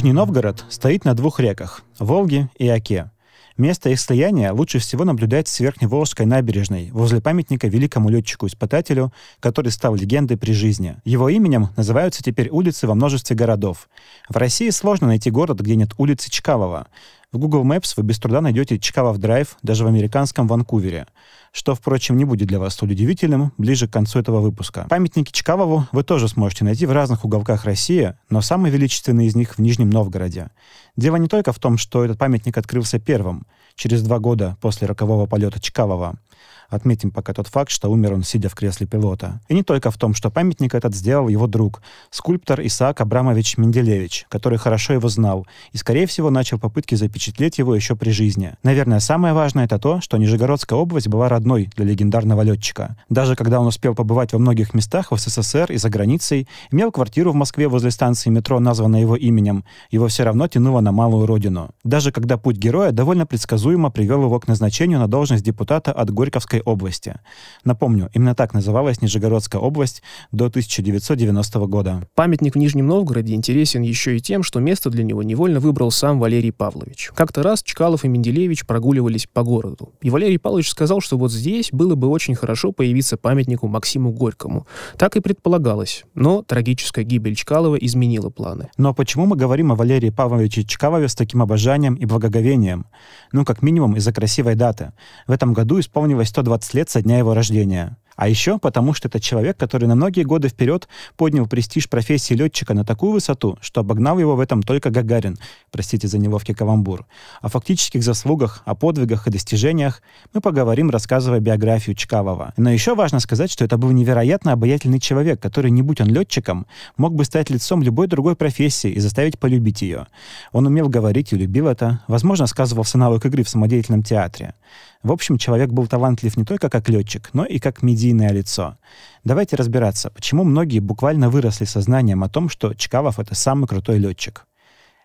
Нижний Новгород стоит на двух реках — Волге и Оке. Место их слияния лучше всего наблюдать с Верхневолжской набережной, возле памятника великому летчику-испытателю, который стал легендой при жизни. Его именем называются теперь улицы во множестве городов. В России сложно найти город, где нет улицы Чкалова. В Google Maps вы без труда найдете Чкалов Драйв даже в американском Ванкувере что, впрочем, не будет для вас столь удивительным ближе к концу этого выпуска. Памятники Чкалову вы тоже сможете найти в разных уголках России, но самый величественный из них в Нижнем Новгороде. Дело не только в том, что этот памятник открылся первым, через два года после рокового полета Чкалова, Отметим пока тот факт, что умер он, сидя в кресле пилота. И не только в том, что памятник этот сделал его друг, скульптор Исаак Абрамович Менделевич, который хорошо его знал и, скорее всего, начал попытки запечатлеть его еще при жизни. Наверное, самое важное это то, что Нижегородская область была родной для легендарного летчика. Даже когда он успел побывать во многих местах в СССР и за границей, имел квартиру в Москве возле станции метро, названной его именем, его все равно тянуло на малую родину. Даже когда путь героя довольно предсказуемо привел его к назначению на должность депутата от Горького Горьковской области. Напомню, именно так называлась Нижегородская область до 1990 года. Памятник в Нижнем Новгороде интересен еще и тем, что место для него невольно выбрал сам Валерий Павлович. Как-то раз Чкалов и Менделевич прогуливались по городу. И Валерий Павлович сказал, что вот здесь было бы очень хорошо появиться памятнику Максиму Горькому. Так и предполагалось. Но трагическая гибель Чкалова изменила планы. Но почему мы говорим о Валерии Павловиче Чкалове с таким обожанием и благоговением? Ну, как минимум, из-за красивой даты. В этом году исполнилось Лермонтова 120 лет со дня его рождения. А еще потому, что это человек, который на многие годы вперед поднял престиж профессии летчика на такую высоту, что обогнал его в этом только Гагарин, простите за неловкий каламбур. О фактических заслугах, о подвигах и достижениях мы поговорим, рассказывая биографию Чкалова. Но еще важно сказать, что это был невероятно обаятельный человек, который, не будь он летчиком, мог бы стать лицом любой другой профессии и заставить полюбить ее. Он умел говорить и любил это, возможно, сказывался навык игры в самодеятельном театре. В общем, человек был талантлив не только как летчик, но и как медийное лицо. Давайте разбираться, почему многие буквально выросли сознанием о том, что Чкалов — это самый крутой летчик.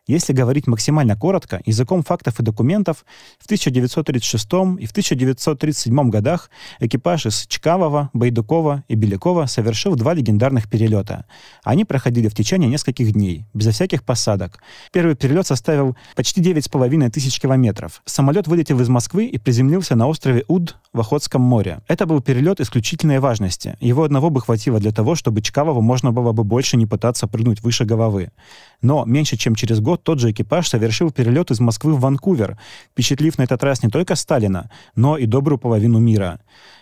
Если говорить максимально коротко, языком фактов и документов, в 1936 и в 1937 годах экипаж из Чкавова, Байдукова и Белякова совершил два легендарных перелета. Они проходили в течение нескольких дней, безо всяких посадок. Первый перелет составил почти 9,5 тысяч километров. Самолет вылетел из Москвы и приземлился на острове Уд в Охотском море. Это был перелет исключительной важности. Его одного бы хватило для того, чтобы Чкавову можно было бы больше не пытаться прыгнуть выше головы. Но меньше чем через год тот же экипаж совершил перелет из Москвы в Ванкувер, впечатлив на этот раз не только Сталина, но и добрую половину мира.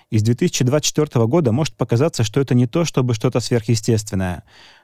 Из 2024 года может показаться, что это не то, чтобы что-то сверхъестественное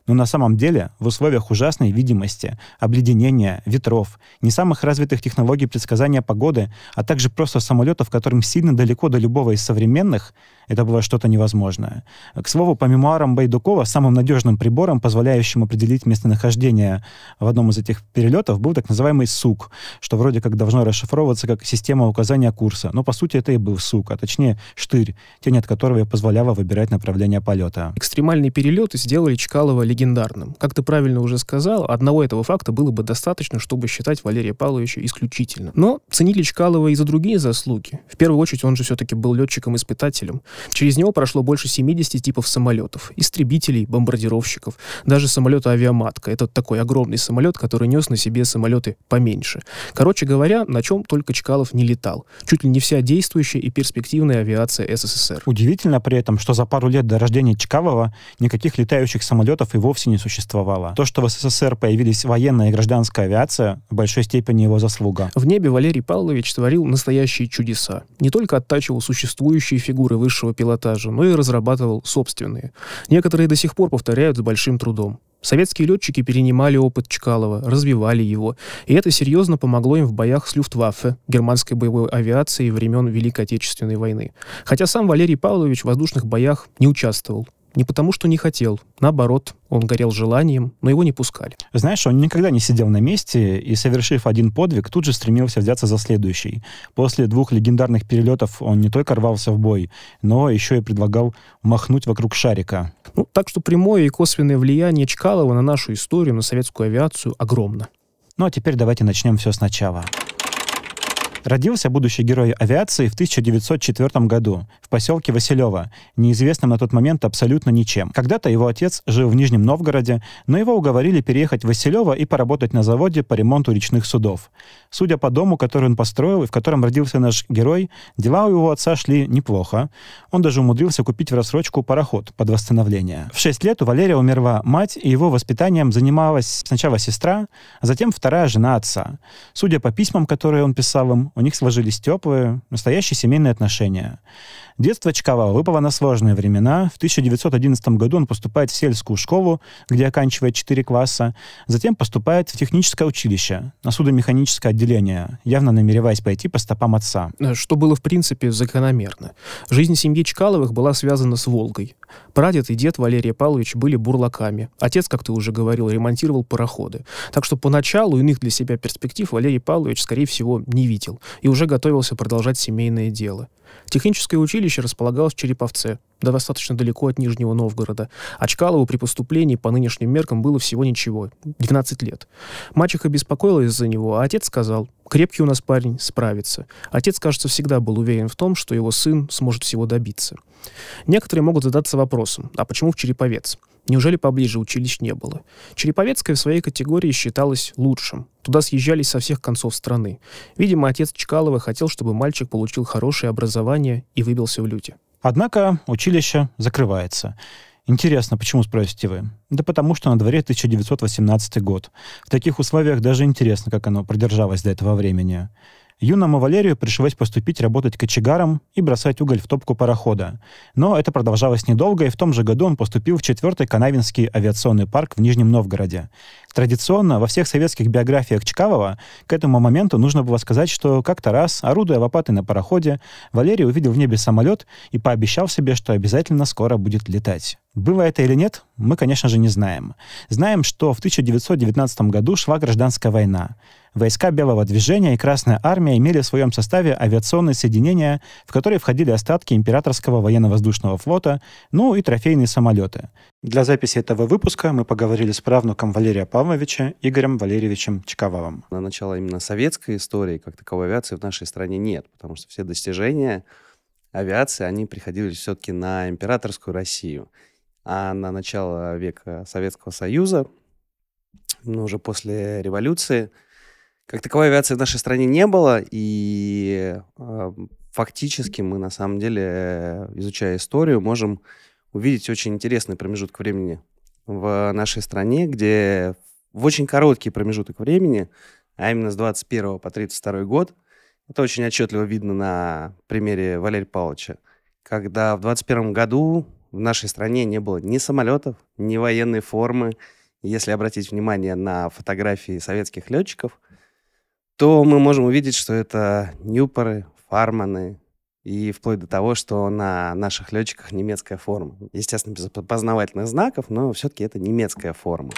но на самом деле в условиях ужасной видимости, обледенения, ветров, не самых развитых технологий предсказания погоды, а также просто самолетов, которым сильно далеко до любого из современных, это было что-то невозможное. К слову, по мемуарам Байдукова, самым надежным прибором, позволяющим определить местонахождение в одном из этих перелетов, был так называемый СУК, что вроде как должно расшифровываться как система указания курса, но по сути это и был СУК, а точнее штырь, тень от которого и позволяла выбирать направление полета. Экстремальный перелет сделали Чкалова легендарным легендарным. Как ты правильно уже сказал, одного этого факта было бы достаточно, чтобы считать Валерия Павловича исключительно. Но ценили Чкалова и за другие заслуги. В первую очередь он же все-таки был летчиком-испытателем. Через него прошло больше 70 типов самолетов. Истребителей, бомбардировщиков, даже самолета «Авиаматка». Это такой огромный самолет, который нес на себе самолеты поменьше. Короче говоря, на чем только Чкалов не летал. Чуть ли не вся действующая и перспективная авиация СССР. Удивительно при этом, что за пару лет до рождения Чкалова никаких летающих самолетов его вовсе не существовало. То, что в СССР появились военная и гражданская авиация, в большой степени его заслуга. В небе Валерий Павлович творил настоящие чудеса. Не только оттачивал существующие фигуры высшего пилотажа, но и разрабатывал собственные. Некоторые до сих пор повторяют с большим трудом. Советские летчики перенимали опыт Чкалова, развивали его, и это серьезно помогло им в боях с Люфтваффе, германской боевой авиацией времен Великой Отечественной войны. Хотя сам Валерий Павлович в воздушных боях не участвовал, не потому, что не хотел. Наоборот, он горел желанием, но его не пускали. Знаешь, он никогда не сидел на месте и, совершив один подвиг, тут же стремился взяться за следующий. После двух легендарных перелетов он не только рвался в бой, но еще и предлагал махнуть вокруг шарика. Ну, так что прямое и косвенное влияние Чкалова на нашу историю, на советскую авиацию огромно. Ну а теперь давайте начнем все сначала. Родился будущий герой авиации в 1904 году в поселке Василева, неизвестным на тот момент абсолютно ничем. Когда-то его отец жил в Нижнем Новгороде, но его уговорили переехать в Василева и поработать на заводе по ремонту речных судов. Судя по дому, который он построил и в котором родился наш герой, дела у его отца шли неплохо. Он даже умудрился купить в рассрочку пароход под восстановление. В 6 лет у Валерия умерла мать, и его воспитанием занималась сначала сестра, а затем вторая жена отца. Судя по письмам, которые он писал им, у них сложились теплые, настоящие семейные отношения. Детство Чкова выпало на сложные времена. В 1911 году он поступает в сельскую школу, где оканчивает 4 класса. Затем поступает в техническое училище, на судомеханическое отделение, явно намереваясь пойти по стопам отца. Э, что было, в принципе, закономерно. Жизнь семьи Чкаловых была связана с Волгой. Прадед и дед Валерия Павлович были бурлаками. Отец, как ты уже говорил, ремонтировал пароходы. Так что поначалу иных для себя перспектив Валерий Павлович, скорее всего, не видел и уже готовился продолжать семейное дело. Техническое училище располагалось в Череповце, да достаточно далеко от Нижнего Новгорода. А Чкалову при поступлении по нынешним меркам было всего ничего, 12 лет. Мачеха беспокоилась за него, а отец сказал, крепкий у нас парень, справится. Отец, кажется, всегда был уверен в том, что его сын сможет всего добиться. Некоторые могут задаться вопросом, а почему в Череповец? Неужели поближе училищ не было? Череповецкая в своей категории считалась лучшим. Туда съезжались со всех концов страны. Видимо, отец Чкалова хотел, чтобы мальчик получил хорошее образование и выбился в люди. Однако училище закрывается. Интересно, почему, спросите вы? Да потому что на дворе 1918 год. В таких условиях даже интересно, как оно продержалось до этого времени. Юному Валерию пришлось поступить работать кочегаром и бросать уголь в топку парохода. Но это продолжалось недолго, и в том же году он поступил в 4 Канавинский авиационный парк в Нижнем Новгороде. Традиционно во всех советских биографиях Чкалова к этому моменту нужно было сказать, что как-то раз, орудуя лопатой на пароходе, Валерий увидел в небе самолет и пообещал себе, что обязательно скоро будет летать. Было это или нет, мы, конечно же, не знаем. Знаем, что в 1919 году шла гражданская война. Войска Белого движения и Красная армия имели в своем составе авиационные соединения, в которые входили остатки Императорского военно-воздушного флота, ну и трофейные самолеты. Для записи этого выпуска мы поговорили с правнуком Валерия Павловича Игорем Валерьевичем Чиковаловым. На начало именно советской истории как таковой авиации в нашей стране нет, потому что все достижения авиации, они приходились все-таки на императорскую Россию. А на начало века Советского Союза, ну, уже после революции, как таковой авиации в нашей стране не было, и э, фактически мы, на самом деле, э, изучая историю, можем увидеть очень интересный промежуток времени в нашей стране, где в очень короткий промежуток времени, а именно с 21 по 32 год, это очень отчетливо видно на примере Валерия Павловича, когда в 21 году в нашей стране не было ни самолетов, ни военной формы. Если обратить внимание на фотографии советских летчиков – то мы можем увидеть, что это ньюпоры, фарманы, и вплоть до того, что на наших летчиках немецкая форма. Естественно, без опознавательных знаков, но все-таки это немецкая форма.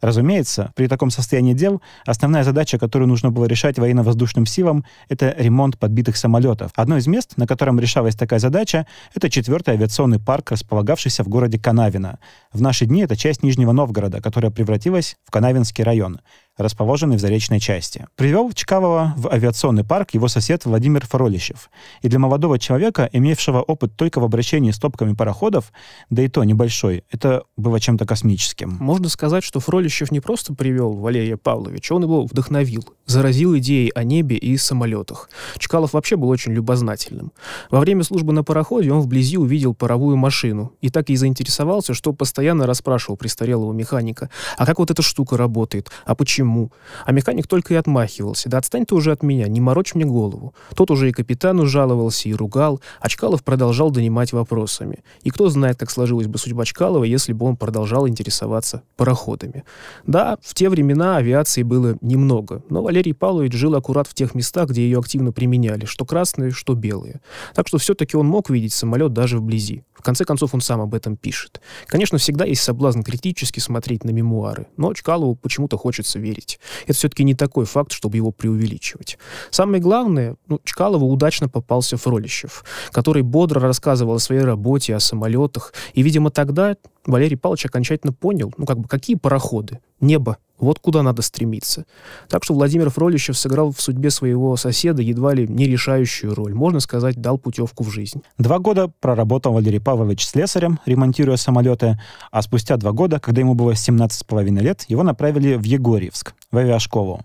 Разумеется, при таком состоянии дел основная задача, которую нужно было решать военно-воздушным силам, это ремонт подбитых самолетов. Одно из мест, на котором решалась такая задача, это четвертый авиационный парк, располагавшийся в городе Канавино. В наши дни это часть Нижнего Новгорода, которая превратилась в Канавинский район расположенный в Заречной части. Привел Чкалова в авиационный парк его сосед Владимир Фролищев. И для молодого человека, имевшего опыт только в обращении с топками пароходов, да и то небольшой, это было чем-то космическим. Можно сказать, что Фролищев не просто привел Валерия Павловича, он его вдохновил, заразил идеей о небе и самолетах. Чкалов вообще был очень любознательным. Во время службы на пароходе он вблизи увидел паровую машину и так и заинтересовался, что постоянно расспрашивал престарелого механика, а как вот эта штука работает, а почему почему? А механик только и отмахивался. Да отстань ты уже от меня, не морочь мне голову. Тот уже и капитану жаловался, и ругал. Очкалов продолжал донимать вопросами. И кто знает, как сложилась бы судьба Очкалова, если бы он продолжал интересоваться пароходами. Да, в те времена авиации было немного, но Валерий Павлович жил аккурат в тех местах, где ее активно применяли, что красные, что белые. Так что все-таки он мог видеть самолет даже вблизи. В конце концов, он сам об этом пишет. Конечно, всегда есть соблазн критически смотреть на мемуары, но Чкалову почему-то хочется верить говорить. Это все-таки не такой факт, чтобы его преувеличивать. Самое главное, ну, Чкалову удачно попался Фролищев, который бодро рассказывал о своей работе, о самолетах, и, видимо, тогда Валерий Павлович окончательно понял, ну, как бы, какие пароходы, небо. Вот куда надо стремиться. Так что Владимир Фролищев сыграл в судьбе своего соседа едва ли не решающую роль. Можно сказать, дал путевку в жизнь. Два года проработал Валерий Павлович с слесарем, ремонтируя самолеты, а спустя два года, когда ему было 17,5 лет, его направили в Егорьевск, в авиашколу.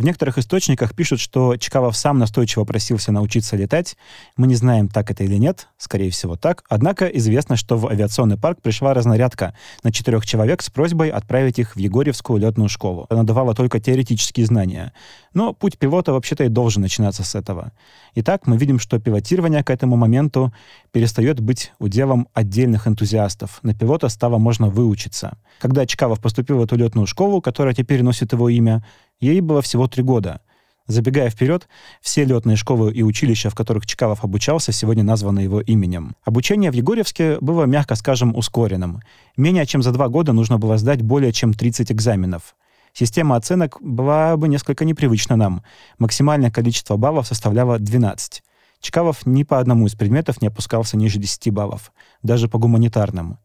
В некоторых источниках пишут, что Чкалов сам настойчиво просился научиться летать. Мы не знаем, так это или нет, скорее всего так. Однако известно, что в авиационный парк пришла разнарядка на четырех человек с просьбой отправить их в Егорьевскую летную школу. Она давала только теоретические знания. Но путь пилота вообще-то и должен начинаться с этого. Итак, мы видим, что пилотирование к этому моменту перестает быть уделом отдельных энтузиастов. На пилота стало можно выучиться. Когда Чкалов поступил в эту летную школу, которая теперь носит его имя, Ей было всего три года. Забегая вперед, все летные школы и училища, в которых Чкалов обучался, сегодня названы его именем. Обучение в Егорьевске было, мягко скажем, ускоренным. Менее чем за два года нужно было сдать более чем 30 экзаменов. Система оценок была бы несколько непривычна нам. Максимальное количество баллов составляло 12. Чкалов ни по одному из предметов не опускался ниже 10 баллов, даже по гуманитарным.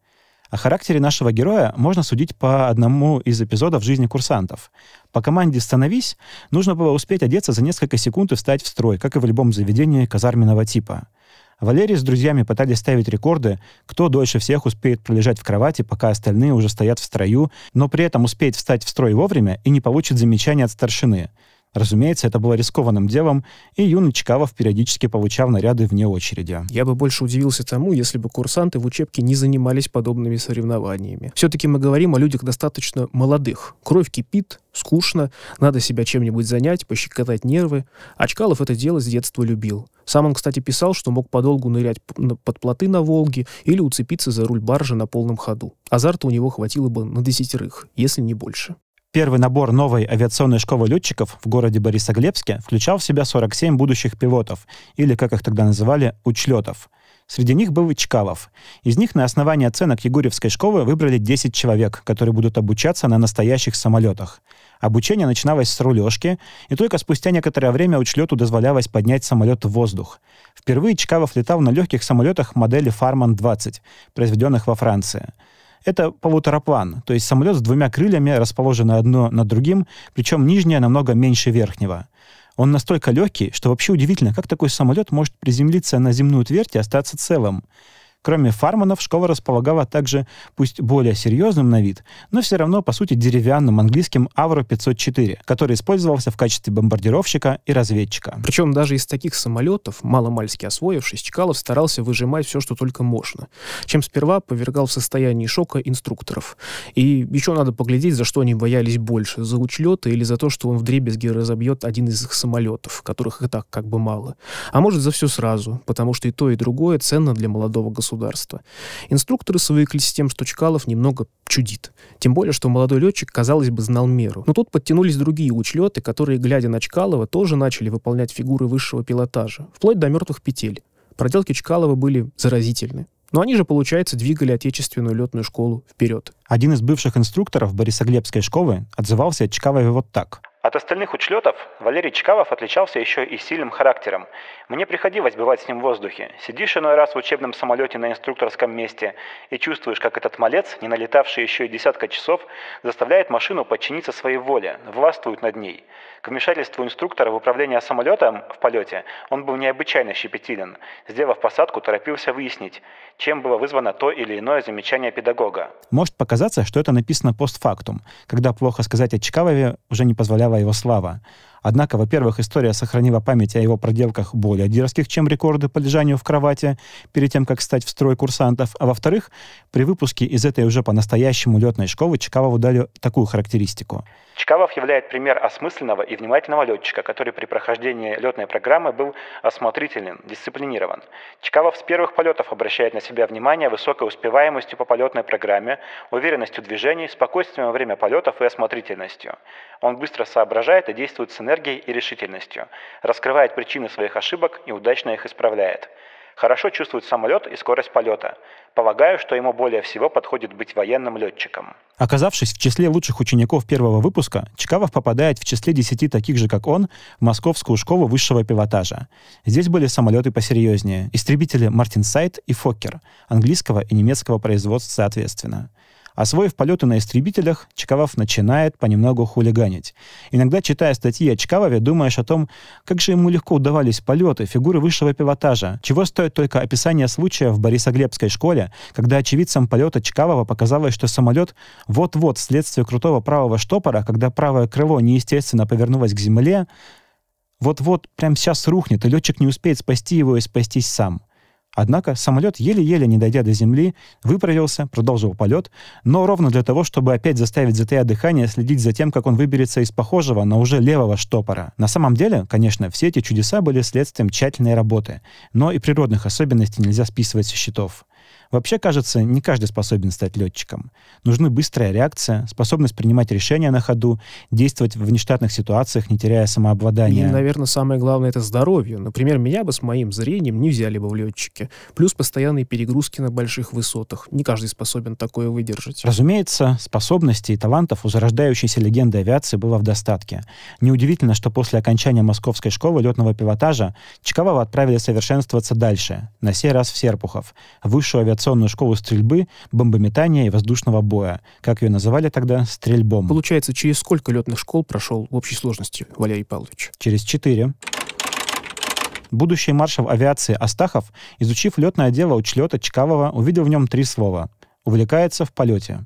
О характере нашего героя можно судить по одному из эпизодов жизни курсантов. По команде «Становись» нужно было успеть одеться за несколько секунд и встать в строй, как и в любом заведении казарменного типа. Валерий с друзьями пытались ставить рекорды, кто дольше всех успеет пролежать в кровати, пока остальные уже стоят в строю, но при этом успеет встать в строй вовремя и не получит замечания от старшины. Разумеется, это было рискованным делом, и юный Чкалов периодически получал наряды вне очереди. Я бы больше удивился тому, если бы курсанты в учебке не занимались подобными соревнованиями. Все-таки мы говорим о людях достаточно молодых. Кровь кипит, скучно, надо себя чем-нибудь занять, пощекотать нервы. Очкалов а это дело с детства любил. Сам он, кстати, писал, что мог подолгу нырять под плоты на Волге или уцепиться за руль баржи на полном ходу. Азарта у него хватило бы на десятерых, если не больше. Первый набор новой авиационной школы летчиков в городе Борисоглебске включал в себя 47 будущих пилотов, или, как их тогда называли, учлетов. Среди них был Чкалов. Из них на основании оценок Егорьевской школы выбрали 10 человек, которые будут обучаться на настоящих самолетах. Обучение начиналось с рулежки, и только спустя некоторое время учлету дозволялось поднять самолет в воздух. Впервые Чкалов летал на легких самолетах модели фарман 20 произведенных во Франции. Это полутораплан, то есть самолет с двумя крыльями, расположено одно над другим, причем нижнее намного меньше верхнего. Он настолько легкий, что вообще удивительно, как такой самолет может приземлиться на земную твердь и остаться целым. Кроме фарманов, школа располагала также, пусть более серьезным на вид, но все равно, по сути, деревянным английским Авро-504, который использовался в качестве бомбардировщика и разведчика. Причем даже из таких самолетов, маломальски освоившись, Чкалов старался выжимать все, что только можно, чем сперва повергал в состоянии шока инструкторов. И еще надо поглядеть, за что они боялись больше, за учлеты или за то, что он вдребезги разобьет один из их самолетов, которых и так как бы мало. А может, за все сразу, потому что и то, и другое ценно для молодого государства государства. Инструкторы свыклись с тем, что Чкалов немного чудит. Тем более, что молодой летчик, казалось бы, знал меру. Но тут подтянулись другие учлеты, которые, глядя на Чкалова, тоже начали выполнять фигуры высшего пилотажа, вплоть до мертвых петель. Проделки Чкалова были заразительны. Но они же, получается, двигали отечественную летную школу вперед. Один из бывших инструкторов Борисоглебской школы отзывался от Чкалова вот так — от остальных учлетов Валерий Чкалов отличался еще и сильным характером. Мне приходилось бывать с ним в воздухе. Сидишь иной раз в учебном самолете на инструкторском месте и чувствуешь, как этот малец, не налетавший еще и десятка часов, заставляет машину подчиниться своей воле, властвует над ней. К вмешательству инструктора в управление самолетом в полете он был необычайно щепетилен. Сделав посадку, торопился выяснить, чем было вызвано то или иное замечание педагога. Может показаться, что это написано постфактум, когда плохо сказать о Чкалове уже не позволяла его слава. Однако, во-первых, история сохранила память о его проделках более дерзких, чем рекорды по лежанию в кровати перед тем, как стать в строй курсантов. А во-вторых, при выпуске из этой уже по-настоящему летной школы Чкалову дали такую характеристику. Чкалов являет пример осмысленного и внимательного летчика, который при прохождении летной программы был осмотрителен, дисциплинирован. Чкалов с первых полетов обращает на себя внимание высокой успеваемостью по полетной программе, уверенностью движений, спокойствием во время полетов и осмотрительностью. Он быстро соображает и действует с энергией энергией и решительностью, раскрывает причины своих ошибок и удачно их исправляет. Хорошо чувствует самолет и скорость полета. Полагаю, что ему более всего подходит быть военным летчиком. Оказавшись в числе лучших учеников первого выпуска, Чкавов попадает в числе 10 таких же, как он, в Московскую школу высшего пилотажа. Здесь были самолеты посерьезнее — истребители «Мартинсайт» и «Фоккер», английского и немецкого производства соответственно. Освоив полеты на истребителях, Чкавав начинает понемногу хулиганить. Иногда, читая статьи о Чкавове, думаешь о том, как же ему легко удавались полеты, фигуры высшего пилотажа, чего стоит только описание случая в Борисоглебской школе, когда очевидцам полета Чкавова показалось, что самолет вот-вот вследствие крутого правого штопора, когда правое крыло неестественно повернулось к земле, вот-вот прямо сейчас рухнет, и летчик не успеет спасти его и спастись сам. Однако самолет, еле-еле не дойдя до земли, выправился, продолжил полет, но ровно для того, чтобы опять заставить ЗТА дыхание следить за тем, как он выберется из похожего, но уже левого штопора. На самом деле, конечно, все эти чудеса были следствием тщательной работы, но и природных особенностей нельзя списывать со счетов. Вообще, кажется, не каждый способен стать летчиком. Нужны быстрая реакция, способность принимать решения на ходу, действовать в внештатных ситуациях, не теряя самообладания. И, наверное, самое главное — это здоровье. Например, меня бы с моим зрением не взяли бы в летчики. Плюс постоянные перегрузки на больших высотах. Не каждый способен такое выдержать. Разумеется, способностей и талантов у зарождающейся легенды авиации было в достатке. Неудивительно, что после окончания Московской школы летного пилотажа Чкалова отправили совершенствоваться дальше, на сей раз в Серпухов, высшую авиационную авиационную школу стрельбы, бомбометания и воздушного боя. Как ее называли тогда? Стрельбом. Получается, через сколько летных школ прошел в общей сложности Валерий Павлович? Через четыре. Будущий маршал авиации Астахов, изучив летное дело учлета Чкавова, увидел в нем три слова. «Увлекается в полете».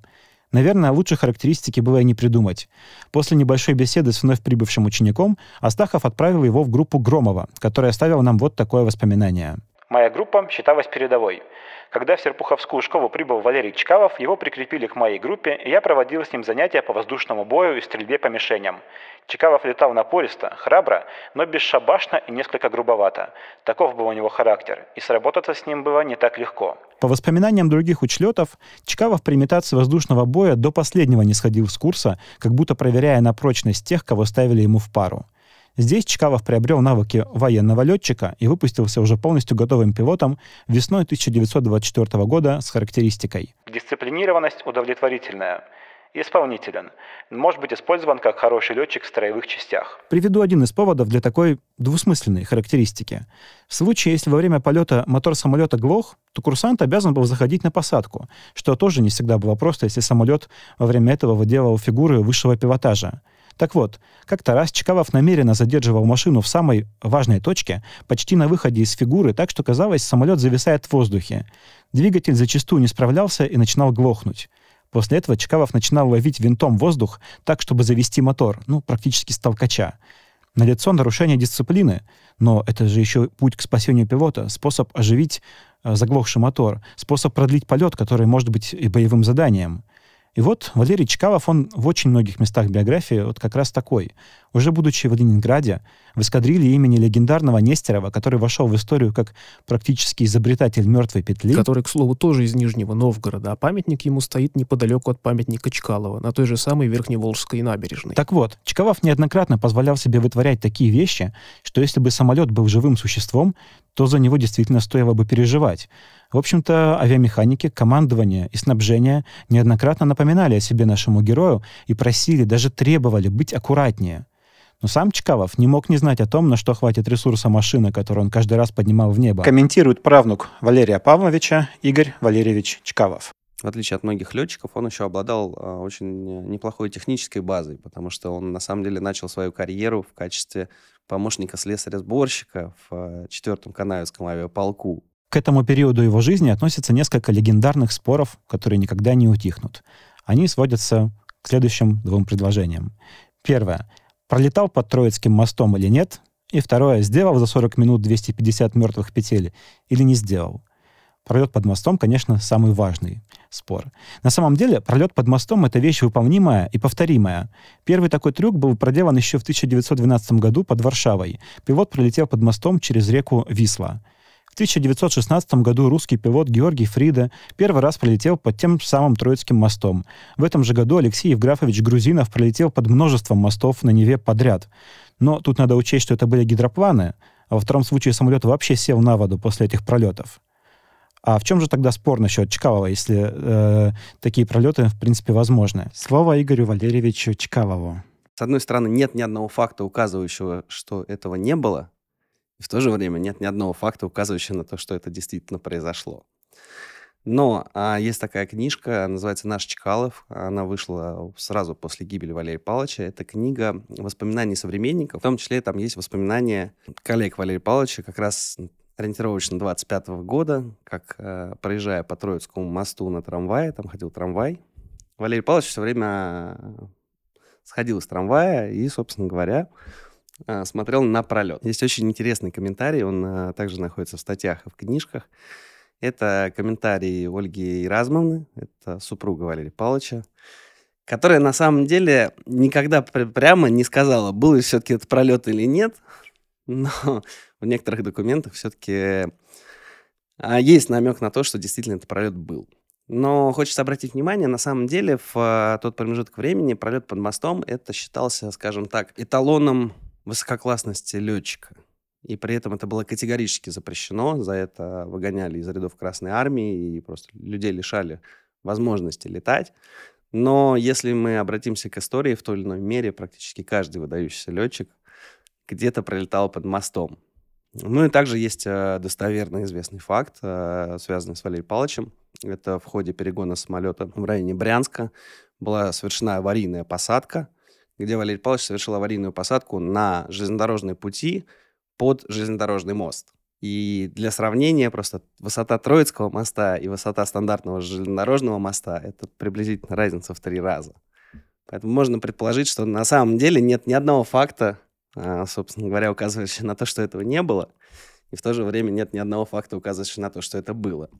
Наверное, лучше характеристики было и не придумать. После небольшой беседы с вновь прибывшим учеником Астахов отправил его в группу Громова, которая оставила нам вот такое воспоминание. Моя группа считалась передовой. Когда в Серпуховскую школу прибыл Валерий Чкалов, его прикрепили к моей группе, и я проводил с ним занятия по воздушному бою и стрельбе по мишеням. Чкалов летал напористо, храбро, но бесшабашно и несколько грубовато. Таков был у него характер, и сработаться с ним было не так легко. По воспоминаниям других учлетов, Чкалов при имитации воздушного боя до последнего не сходил с курса, как будто проверяя на прочность тех, кого ставили ему в пару – Здесь Чкалов приобрел навыки военного летчика и выпустился уже полностью готовым пилотом весной 1924 года с характеристикой. Дисциплинированность удовлетворительная исполнителен, может быть использован как хороший летчик в строевых частях. Приведу один из поводов для такой двусмысленной характеристики. В случае, если во время полета мотор самолета глох, то курсант обязан был заходить на посадку, что тоже не всегда было просто, если самолет во время этого выделывал фигуры высшего пилотажа. Так вот, как-то раз Чкалов намеренно задерживал машину в самой важной точке, почти на выходе из фигуры, так что казалось, самолет зависает в воздухе. Двигатель зачастую не справлялся и начинал глохнуть. После этого Чкалов начинал ловить винтом воздух так, чтобы завести мотор, ну, практически с толкача. Налицо нарушение дисциплины, но это же еще путь к спасению пилота, способ оживить э, заглохший мотор, способ продлить полет, который может быть и боевым заданием. И вот Валерий Чкалов, он в очень многих местах биографии вот как раз такой. Уже будучи в Ленинграде, в эскадрилье имени легендарного Нестерова, который вошел в историю как практически изобретатель мертвой петли. Который, к слову, тоже из Нижнего Новгорода, а памятник ему стоит неподалеку от памятника Чкалова, на той же самой Верхневолжской набережной. Так вот, Чкалов неоднократно позволял себе вытворять такие вещи, что если бы самолет был живым существом, то за него действительно стоило бы переживать. В общем-то, авиамеханики, командование и снабжение неоднократно напоминали о себе нашему герою и просили, даже требовали быть аккуратнее. Но сам Чкалов не мог не знать о том, на что хватит ресурса машины, которую он каждый раз поднимал в небо. Комментирует правнук Валерия Павловича Игорь Валерьевич Чкалов. В отличие от многих летчиков, он еще обладал э, очень неплохой технической базой, потому что он на самом деле начал свою карьеру в качестве помощника слесаря-сборщика в э, четвертом канавском авиаполку к этому периоду его жизни относятся несколько легендарных споров, которые никогда не утихнут. Они сводятся к следующим двум предложениям. Первое. Пролетал под Троицким мостом или нет? И второе. Сделал за 40 минут 250 мертвых петель или не сделал? Пролет под мостом, конечно, самый важный спор. На самом деле, пролет под мостом — это вещь выполнимая и повторимая. Первый такой трюк был проделан еще в 1912 году под Варшавой. Пилот пролетел под мостом через реку Висла — 1916 году русский пилот Георгий Фрида первый раз пролетел под тем самым Троицким мостом. В этом же году Алексей Евграфович Грузинов пролетел под множеством мостов на Неве подряд. Но тут надо учесть, что это были гидропланы, а во втором случае самолет вообще сел на воду после этих пролетов. А в чем же тогда спор насчет Чкалова, если э, такие пролеты, в принципе, возможны? Слово Игорю Валерьевичу Чкалову. С одной стороны, нет ни одного факта, указывающего, что этого не было, и в то же время нет ни одного факта, указывающего на то, что это действительно произошло. Но а, есть такая книжка, называется «Наш Чкалов». Она вышла сразу после гибели Валерия Павловича. Это книга воспоминаний современников. В том числе там есть воспоминания коллег Валерия Павловича как раз ориентировочно 25 -го года, как э, проезжая по Троицкому мосту на трамвае, там ходил трамвай. Валерий Павлович все время э, сходил из трамвая и, собственно говоря, Э, смотрел на пролет. Есть очень интересный комментарий, он э, также находится в статьях и в книжках. Это комментарий Ольги Иразмовны, это супруга Валерия Павловича, которая на самом деле никогда прямо не сказала, был ли все-таки этот пролет или нет, но в некоторых документах все-таки а, есть намек на то, что действительно этот пролет был. Но хочется обратить внимание, на самом деле в э, тот промежуток времени пролет под мостом это считался, скажем так, эталоном высококлассности летчика. И при этом это было категорически запрещено. За это выгоняли из рядов Красной Армии и просто людей лишали возможности летать. Но если мы обратимся к истории, в той или иной мере практически каждый выдающийся летчик где-то пролетал под мостом. Ну и также есть э, достоверно известный факт, э, связанный с Валерием Павловичем. Это в ходе перегона самолета в районе Брянска была совершена аварийная посадка – где Валерий Павлович совершил аварийную посадку на железнодорожные пути под железнодорожный мост. И для сравнения просто высота Троицкого моста и высота стандартного железнодорожного моста — это приблизительно разница в три раза. Поэтому можно предположить, что на самом деле нет ни одного факта, а, собственно говоря, указывающего на то, что этого не было, и в то же время нет ни одного факта, указывающего на то, что это было.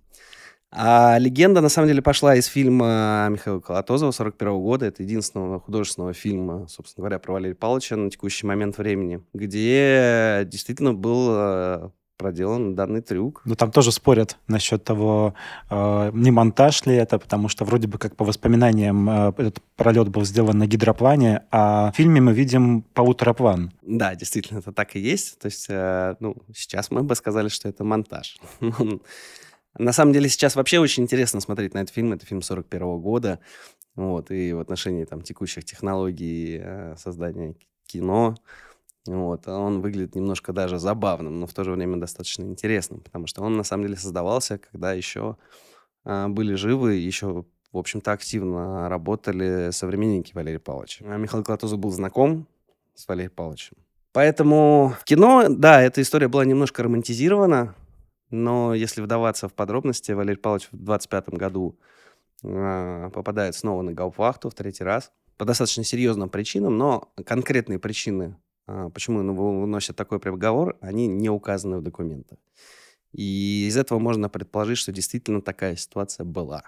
А легенда, на самом деле, пошла из фильма Михаила Колотозова 41 -го года. Это единственного художественного фильма, собственно говоря, про Валерия Павловича на текущий момент времени, где действительно был э, проделан данный трюк. Но ну, там тоже спорят насчет того, э, не монтаж ли это, потому что вроде бы как по воспоминаниям э, этот пролет был сделан на гидроплане, а в фильме мы видим полутораплан. Да, действительно, это так и есть. То есть, э, ну, сейчас мы бы сказали, что это монтаж. Ну, на самом деле сейчас вообще очень интересно смотреть на этот фильм. Это фильм 41 -го года. Вот, и в отношении там, текущих технологий э, создания кино. Вот, он выглядит немножко даже забавным, но в то же время достаточно интересным, потому что он на самом деле создавался, когда еще э, были живы, еще в общем-то, активно работали современники Валерия Павловича. А Михаил Клатузов был знаком с Валерием Павловичем. Поэтому в кино, да, эта история была немножко романтизирована, но если вдаваться в подробности, Валерий Павлович в 25 году э, попадает снова на гауптвахту в третий раз по достаточно серьезным причинам, но конкретные причины, э, почему он выносит такой приговор, они не указаны в документах. И из этого можно предположить, что действительно такая ситуация была.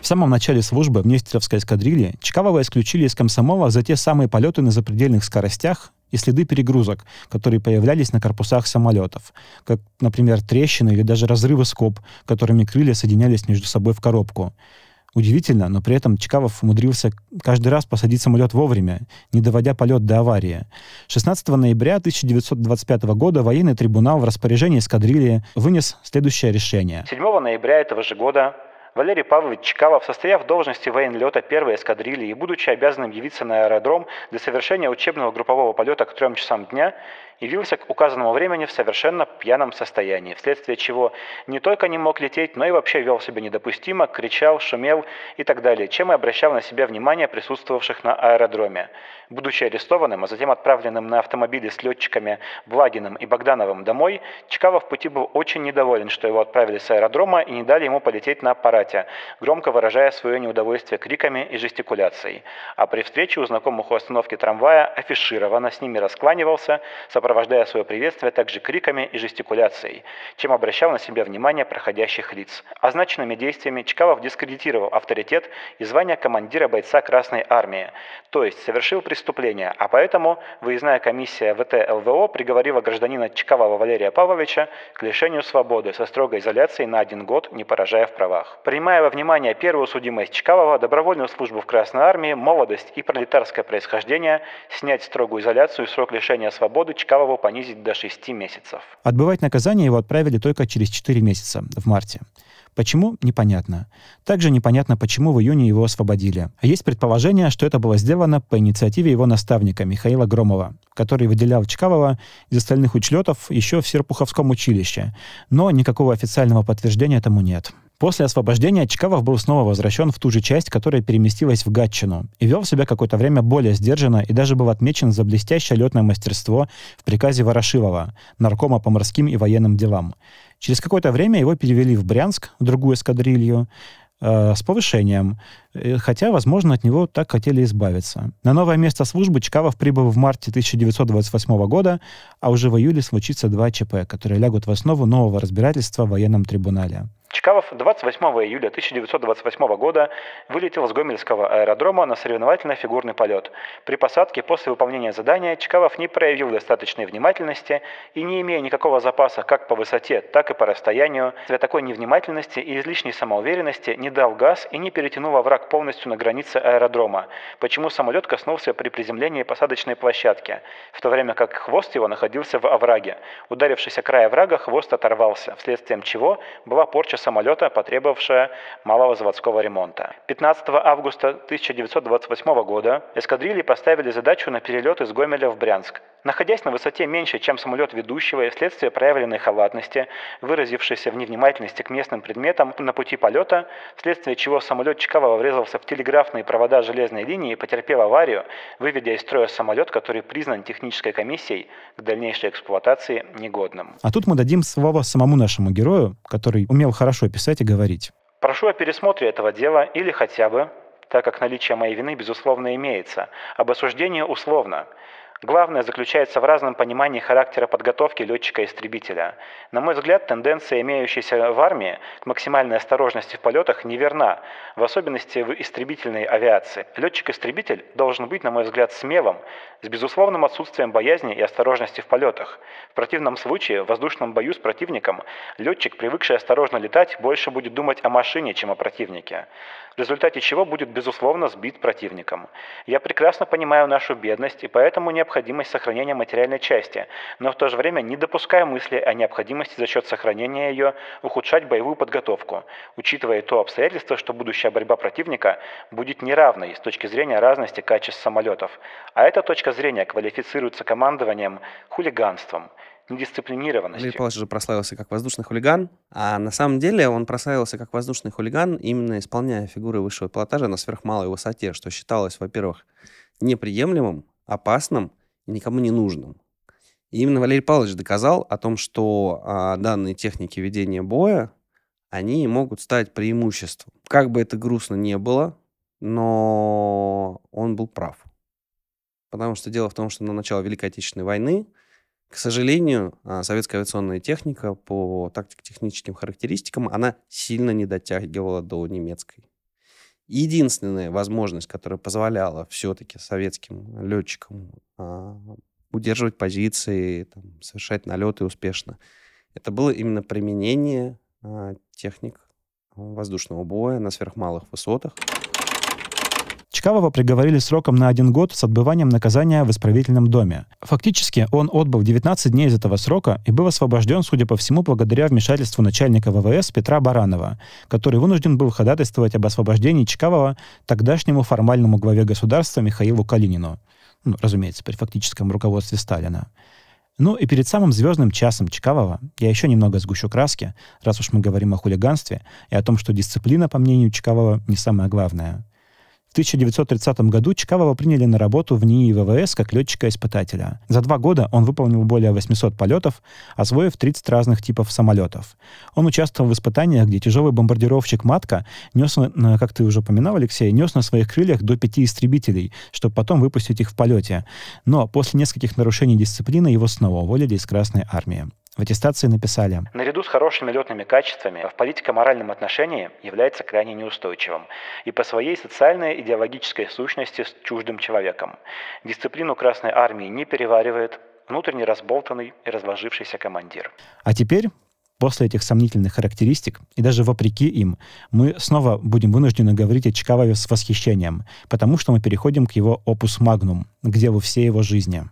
В самом начале службы в Нестеровской эскадрилье Чкавова исключили из комсомола за те самые полеты на запредельных скоростях, и следы перегрузок, которые появлялись на корпусах самолетов, как, например, трещины или даже разрывы скоб, которыми крылья соединялись между собой в коробку. Удивительно, но при этом Чкавов умудрился каждый раз посадить самолет вовремя, не доводя полет до аварии. 16 ноября 1925 года военный трибунал в распоряжении эскадрильи вынес следующее решение. 7 ноября этого же года Валерий Павлович Чкалов, состояв в должности военлета первой эскадрильи и будучи обязанным явиться на аэродром для совершения учебного группового полета к трем часам дня, явился к указанному времени в совершенно пьяном состоянии, вследствие чего не только не мог лететь, но и вообще вел себя недопустимо, кричал, шумел и так далее, чем и обращал на себя внимание присутствовавших на аэродроме. Будучи арестованным, а затем отправленным на автомобиле с летчиками Благиным и Богдановым домой, Чкалов в пути был очень недоволен, что его отправили с аэродрома и не дали ему полететь на аппарате, громко выражая свое неудовольствие криками и жестикуляцией. А при встрече у знакомых у остановки трамвая афишированно с ними раскланивался, сопровождая свое приветствие также криками и жестикуляцией, чем обращал на себя внимание проходящих лиц. Означенными действиями Чкалов дискредитировал авторитет и звание командира бойца Красной Армии, то есть совершил преступление, а поэтому выездная комиссия ВТ ЛВО приговорила гражданина Чкалова Валерия Павловича к лишению свободы со строгой изоляцией на один год, не поражая в правах. Принимая во внимание первую судимость Чкалова, добровольную службу в Красной Армии, молодость и пролетарское происхождение, снять строгую изоляцию и срок лишения свободы Чкалова рассчитал его понизить до 6 месяцев. Отбывать наказание его отправили только через 4 месяца, в марте. Почему? Непонятно. Также непонятно, почему в июне его освободили. Есть предположение, что это было сделано по инициативе его наставника Михаила Громова, который выделял Чкалова из остальных учлетов еще в Серпуховском училище, но никакого официального подтверждения этому нет. После освобождения Чкавов был снова возвращен в ту же часть, которая переместилась в Гатчину, и вел себя какое-то время более сдержанно и даже был отмечен за блестящее летное мастерство в приказе Ворошилова, наркома по морским и военным делам. Через какое-то время его перевели в Брянск, в другую эскадрилью, э, с повышением, э, хотя, возможно, от него так хотели избавиться. На новое место службы Чкавов прибыл в марте 1928 года, а уже в июле случится два ЧП, которые лягут в основу нового разбирательства в военном трибунале. Чкалов 28 июля 1928 года вылетел с Гомельского аэродрома на соревновательный фигурный полет. При посадке после выполнения задания Чкалов не проявил достаточной внимательности и, не имея никакого запаса как по высоте, так и по расстоянию, для такой невнимательности и излишней самоуверенности не дал газ и не перетянул овраг полностью на границе аэродрома, почему самолет коснулся при приземлении посадочной площадки, в то время как хвост его находился в овраге. Ударившись о край оврага, хвост оторвался, вследствие чего была порча самолета, потребовавшая малого заводского ремонта. 15 августа 1928 года эскадрильи поставили задачу на перелет из Гомеля в Брянск. Находясь на высоте меньше, чем самолет ведущего, и вследствие проявленной халатности, выразившейся в невнимательности к местным предметам на пути полета, вследствие чего самолет Чкалова врезался в телеграфные провода железной линии и потерпел аварию, выведя из строя самолет, который признан технической комиссией к дальнейшей эксплуатации негодным. А тут мы дадим слово самому нашему герою, который умел хорошо хорошо писать и говорить. Прошу о пересмотре этого дела или хотя бы, так как наличие моей вины, безусловно, имеется, об осуждении условно. Главное заключается в разном понимании характера подготовки летчика-истребителя. На мой взгляд, тенденция, имеющаяся в армии, к максимальной осторожности в полетах неверна, в особенности в истребительной авиации. Летчик-истребитель должен быть, на мой взгляд, смелым, с безусловным отсутствием боязни и осторожности в полетах. В противном случае, в воздушном бою с противником, летчик, привыкший осторожно летать, больше будет думать о машине, чем о противнике, в результате чего будет, безусловно, сбит противником. Я прекрасно понимаю нашу бедность, и поэтому необходимо необходимость сохранения материальной части, но в то же время не допуская мысли о необходимости за счет сохранения ее ухудшать боевую подготовку, учитывая то обстоятельство, что будущая борьба противника будет неравной с точки зрения разности качеств самолетов, а эта точка зрения квалифицируется командованием хулиганством, недисциплинированностью. Лейпалыч же прославился как воздушный хулиган, а на самом деле он прославился как воздушный хулиган, именно исполняя фигуры высшего пилотажа на сверхмалой высоте, что считалось, во-первых, неприемлемым, опасным – никому не нужным. И именно Валерий Павлович доказал о том, что а, данные техники ведения боя, они могут стать преимуществом. Как бы это грустно не было, но он был прав. Потому что дело в том, что на начало Великой Отечественной войны, к сожалению, а, советская авиационная техника по тактико-техническим характеристикам, она сильно не дотягивала до немецкой. Единственная возможность, которая позволяла все-таки советским летчикам а, удерживать позиции, там, совершать налеты успешно, это было именно применение а, техник воздушного боя на сверхмалых высотах. Чкавова приговорили сроком на один год с отбыванием наказания в исправительном доме. Фактически он отбыл 19 дней из этого срока и был освобожден, судя по всему, благодаря вмешательству начальника ВВС Петра Баранова, который вынужден был ходатайствовать об освобождении Чкавова тогдашнему формальному главе государства Михаилу Калинину. Ну, разумеется, при фактическом руководстве Сталина. Ну и перед самым звездным часом Чкавова я еще немного сгущу краски, раз уж мы говорим о хулиганстве и о том, что дисциплина, по мнению Чкавова, не самое главное. 1930 году Чкалова приняли на работу в НИИ ВВС как летчика-испытателя. За два года он выполнил более 800 полетов, освоив 30 разных типов самолетов. Он участвовал в испытаниях, где тяжелый бомбардировщик «Матка» нес, как ты уже упоминал, Алексей, нес на своих крыльях до пяти истребителей, чтобы потом выпустить их в полете. Но после нескольких нарушений дисциплины его снова уволили из Красной Армии. В аттестации написали. Наряду с хорошими летными качествами в политико-моральном отношении является крайне неустойчивым и по своей социальной идеологической сущности с чуждым человеком. Дисциплину Красной Армии не переваривает, внутренне разболтанный и разложившийся командир. А теперь После этих сомнительных характеристик, и даже вопреки им, мы снова будем вынуждены говорить о Чкававе с восхищением, потому что мы переходим к его опус магнум, где во всей его жизни.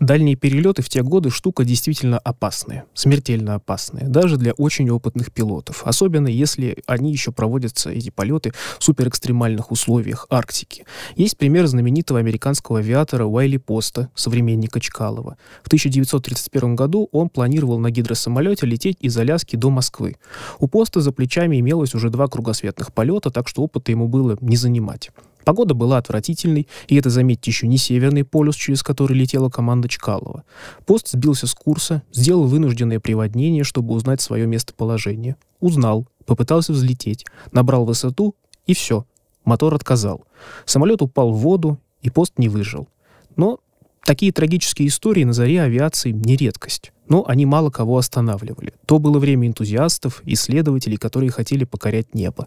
Дальние перелеты в те годы штука действительно опасная, смертельно опасная, даже для очень опытных пилотов, особенно если они еще проводятся, эти полеты, в суперэкстремальных условиях Арктики. Есть пример знаменитого американского авиатора Уайли Поста, современника Чкалова. В 1931 году он планировал на гидросамолете лететь из Аляски до Москвы. У Поста за плечами имелось уже два кругосветных полета, так что опыта ему было не занимать. Погода была отвратительной, и это, заметьте, еще не Северный полюс, через который летела команда Чкалова. Пост сбился с курса, сделал вынужденное приводнение, чтобы узнать свое местоположение. Узнал, попытался взлететь, набрал высоту, и все. Мотор отказал. Самолет упал в воду, и пост не выжил. Но такие трагические истории на заре авиации не редкость. Но они мало кого останавливали. То было время энтузиастов, исследователей, которые хотели покорять небо.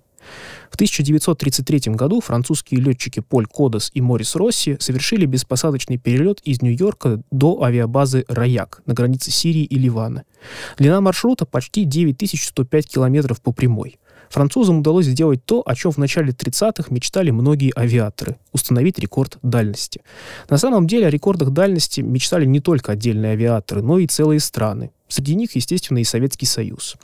В 1933 году французские летчики Поль Кодос и Морис Росси совершили беспосадочный перелет из Нью-Йорка до авиабазы Рояк на границе Сирии и Ливана. Длина маршрута почти 9105 километров по прямой. Французам удалось сделать то, о чем в начале 30-х мечтали многие авиаторы – установить рекорд дальности. На самом деле о рекордах дальности мечтали не только отдельные авиаторы, но и целые страны. Среди них, естественно, и Советский Союз.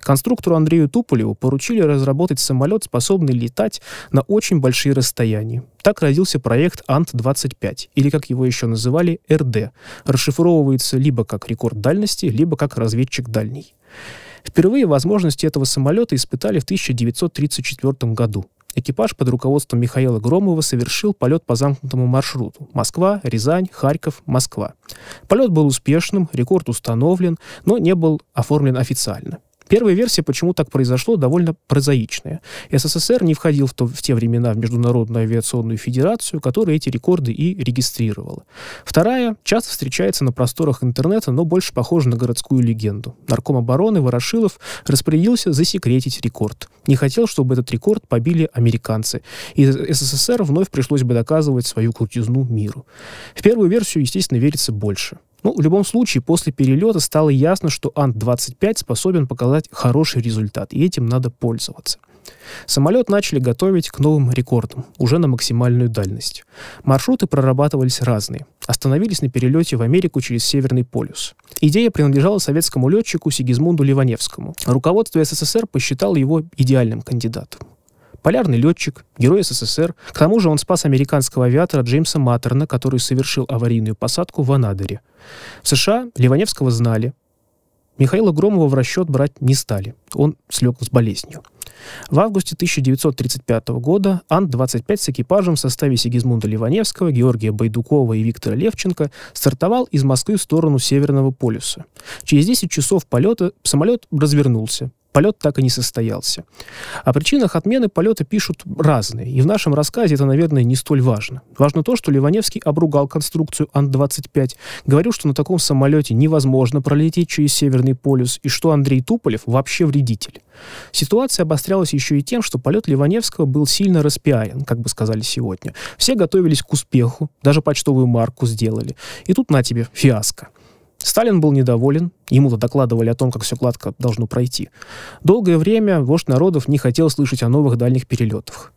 Конструктору Андрею Туполеву поручили разработать самолет, способный летать на очень большие расстояния. Так родился проект Ант-25, или как его еще называли РД. Расшифровывается либо как рекорд дальности, либо как разведчик дальний. Впервые возможности этого самолета испытали в 1934 году. Экипаж под руководством Михаила Громова совершил полет по замкнутому маршруту. Москва, Рязань, Харьков, Москва. Полет был успешным, рекорд установлен, но не был оформлен официально. Первая версия, почему так произошло, довольно прозаичная. СССР не входил в, то, в те времена в Международную авиационную федерацию, которая эти рекорды и регистрировала. Вторая часто встречается на просторах интернета, но больше похожа на городскую легенду. Нарком обороны Ворошилов распорядился засекретить рекорд. Не хотел, чтобы этот рекорд побили американцы. И СССР вновь пришлось бы доказывать свою крутизну миру. В первую версию, естественно, верится больше. Ну, в любом случае, после перелета стало ясно, что Ан-25 способен показать хороший результат, и этим надо пользоваться. Самолет начали готовить к новым рекордам, уже на максимальную дальность. Маршруты прорабатывались разные. Остановились на перелете в Америку через Северный полюс. Идея принадлежала советскому летчику Сигизмунду Ливаневскому. Руководство СССР посчитало его идеальным кандидатом. Полярный летчик, герой СССР. К тому же он спас американского авиатора Джеймса Маттерна, который совершил аварийную посадку в Анадыре. В США Ливаневского знали. Михаила Громова в расчет брать не стали. Он слег с болезнью. В августе 1935 года Ан-25 с экипажем в составе Сигизмунда Ливаневского, Георгия Байдукова и Виктора Левченко стартовал из Москвы в сторону Северного полюса. Через 10 часов полета самолет развернулся, полет так и не состоялся. О причинах отмены полета пишут разные, и в нашем рассказе это, наверное, не столь важно. Важно то, что Ливаневский обругал конструкцию Ан-25, говорил, что на таком самолете невозможно пролететь через Северный полюс, и что Андрей Туполев вообще вредитель. Ситуация обострялась еще и тем, что полет Ливаневского был сильно распиарен, как бы сказали сегодня. Все готовились к успеху, даже почтовую марку сделали. И тут на тебе, фиаско. Сталин был недоволен, ему-то докладывали о том, как все гладко должно пройти. Долгое время вождь народов не хотел слышать о новых дальних перелетах.